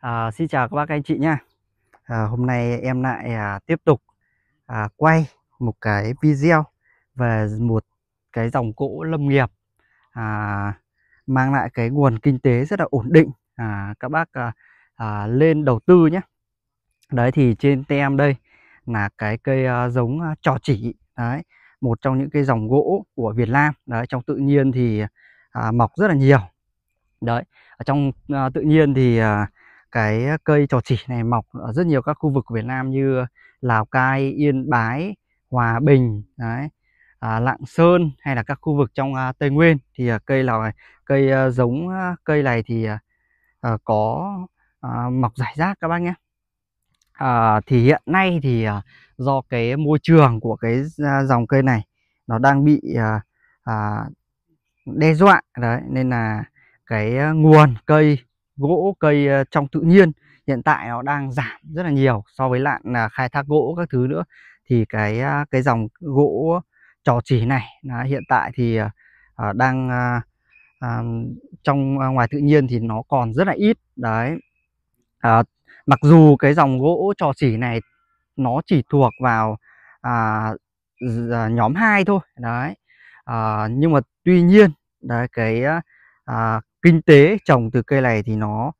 À, xin chào các bác anh chị nha à, Hôm nay em lại à, tiếp tục à, quay một cái video về một cái dòng cỗ lâm nghiệp à, mang lại cái nguồn kinh tế rất là ổn định à, các bác à, à, lên đầu tư nhé Đấy thì trên tem đây là cái cây à, giống à, trò chỉ Đấy một trong những cái dòng gỗ của Việt Nam Đấy trong tự nhiên thì à, mọc rất là nhiều Đấy ở trong à, tự nhiên thì à, cái cây trò chỉ này mọc ở rất nhiều các khu vực Việt Nam như Lào Cai, Yên Bái, Hòa Bình, đấy, à, Lạng Sơn hay là các khu vực trong à, Tây Nguyên thì à, cây là cây à, giống à, cây này thì à, ờ, có à, mọc rải rác các bác nhé. À, thì hiện nay thì à, do cái môi trường của cái à, dòng cây này nó đang bị à, à, đe dọa đấy nên là cái nguồn cây gỗ cây ờ, trong tự nhiên hiện tại nó đang giảm rất là nhiều so với lạn à, khai thác gỗ các thứ nữa thì cái à, cái dòng gỗ trò chỉ này hiện tại thì ờ, ờ, đang à, trong ngoài tự nhiên thì nó còn rất là ít đấy uh, mặc dù cái dòng gỗ trò chỉ này nó chỉ thuộc vào uh, nhóm 2 thôi đấy uh, nhưng mà tuy nhiên đấy cái uh, kinh tế trồng từ cây này thì nó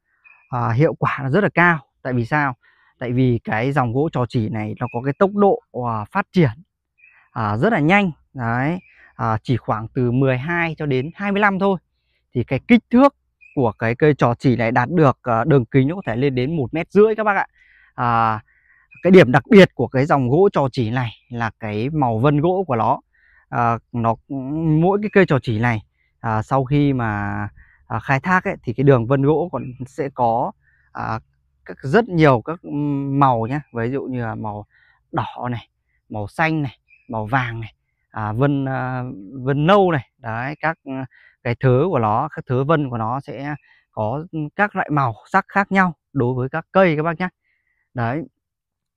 à, hiệu quả nó rất là cao tại vì sao tại vì cái dòng gỗ trò chỉ này nó có cái tốc độ à, phát triển à, rất là nhanh đấy à, chỉ khoảng từ 12 cho đến 25 thôi thì cái kích thước của cái cây trò chỉ này đạt được à, đường kính nó có thể lên đến một mét rưỡi các bác ạ à, cái điểm đặc biệt của cái dòng gỗ trò chỉ này là cái màu vân gỗ của nó à, nó mỗi cái cây trò chỉ này à, sau khi mà à, khai thác ấy, thì cái đường vân gỗ còn sẽ có à, các rất nhiều các màu nhé ví dụ như là màu đỏ này màu xanh này màu vàng này à, vân à, vân nâu này đấy các cái thứ của nó các thứ vân của nó sẽ có các loại màu sắc khác nhau đối với các cây các bác nhé đấy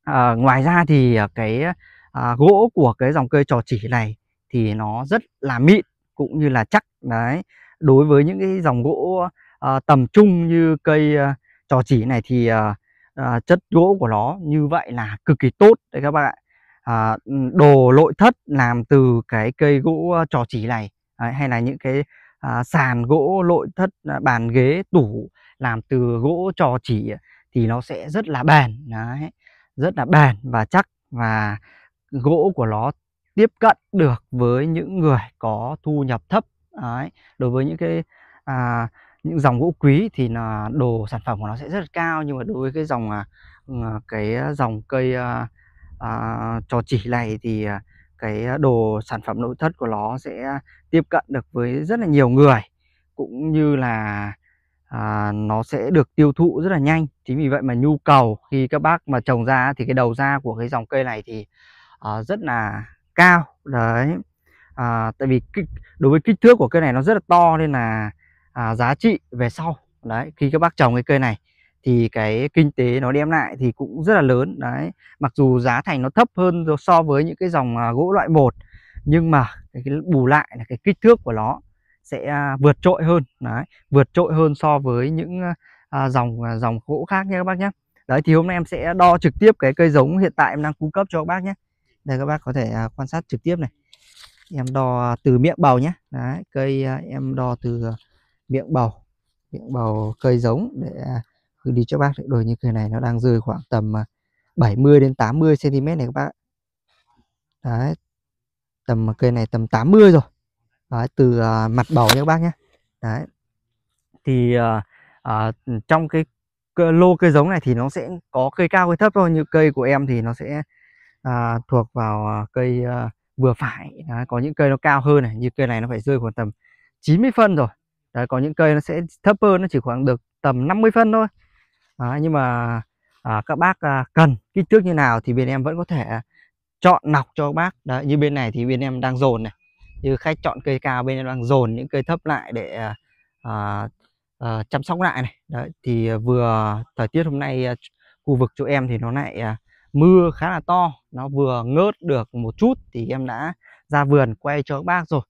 à, ngoài ra thì à, cái à, gỗ của cái dòng cây trò chỉ này thì nó rất là mịn cũng như là chắc đấy đối với những cái dòng gỗ à, tầm trung như cây à, trò chỉ này thì à, à, chất gỗ của nó như vậy là cực kỳ tốt đấy các bạn ạ à, đồ nội thất làm từ cái cây gỗ trò chỉ này đấy, hay là những cái à, sàn gỗ nội thất bàn ghế tủ làm từ gỗ trò chỉ thì nó sẽ rất là bền đấy, rất là bền và chắc và gỗ của nó tiếp cận được với những người có thu nhập thấp Đấy. đối với những cái à, những dòng gỗ quý thì là đồ sản phẩm của nó sẽ rất là cao nhưng mà đối với cái dòng à, cái dòng cây à, à, trò chỉ này thì à, cái đồ sản phẩm nội thất của nó sẽ tiếp cận được với rất là nhiều người cũng như là à, nó sẽ được tiêu thụ rất là nhanh chính vì vậy mà nhu cầu khi các bác mà trồng ra thì cái đầu ra của cái dòng cây này thì à, rất là cao đấy à, tại vì kích, đối với kích thước của cây này nó rất là to nên là à, giá trị về sau đấy khi các bác trồng cái cây này thì cái kinh tế nó đem lại thì cũng rất là lớn đấy mặc dù giá thành nó thấp hơn so với những cái dòng à, gỗ loại một nhưng mà cái bù lại là cái kích thước của nó sẽ à, vượt trội hơn đấy vượt trội hơn so với những à, dòng dòng gỗ khác nha các bác nhé đấy thì hôm nay em sẽ đo trực tiếp cái cây giống hiện tại em đang cung cấp cho các bác nhé đây các bác có thể quan sát trực tiếp này em đo từ miệng bầu nhé Đấy, cây à, em đo từ miệng bầu miệng bầu cây giống để gửi à, đi cho bác đồi như cây này nó đang rơi khoảng tầm 70 à, đến 80 cm này các bác đấy tầm cây này tầm 80 rồi đấy, từ mặt bầu nhé các bác nhé đấy thì uh, uh, trong cái, cái lô cây giống này thì nó sẽ có cây cao cây thấp thôi như cây của em thì nó sẽ uh, thuộc vào uh, cây uh, vừa phải đấy, có những cây nó cao hơn này như cây này nó phải rơi khoảng tầm 90 phân rồi đấy, có những cây nó sẽ thấp hơn nó chỉ khoảng được tầm 50 phân thôi đấy, nhưng mà à, các bác à, cần kích thước như nào thì bên em vẫn có thể chọn lọc cho các bác đấy như bên này thì bên em đang dồn này như khách chọn cây cao bên em đang dồn những cây thấp lại để à, à, à chăm sóc lại này đấy thì à, vừa thời tiết hôm nay à, khu vực chỗ em thì nó lại à, mưa khá là to nó vừa ngớt được một chút thì em đã ra vườn quay cho các bác rồi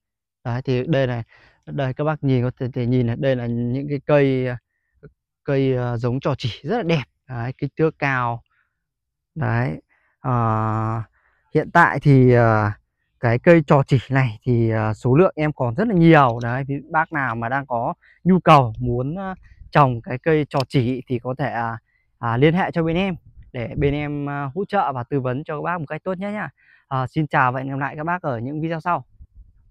đấy thì đây này đây các bác nhìn có thể, thể nhìn này đây là những cái cây ờ, cây ờ, giống trò chỉ rất là đẹp đấy kích thước cao đấy à, hiện tại thì à, cái cây trò chỉ này thì à, số lượng em còn rất là nhiều đấy ví bác nào mà đang có nhu cầu muốn trồng cái cây trò chỉ thì có thể à, à, liên hệ cho bên em để bên em ờ, hỗ trợ và tư vấn cho các bác một cách tốt nhất nhá. À, xin chào và hẹn gặp lại các bác ở những video sau.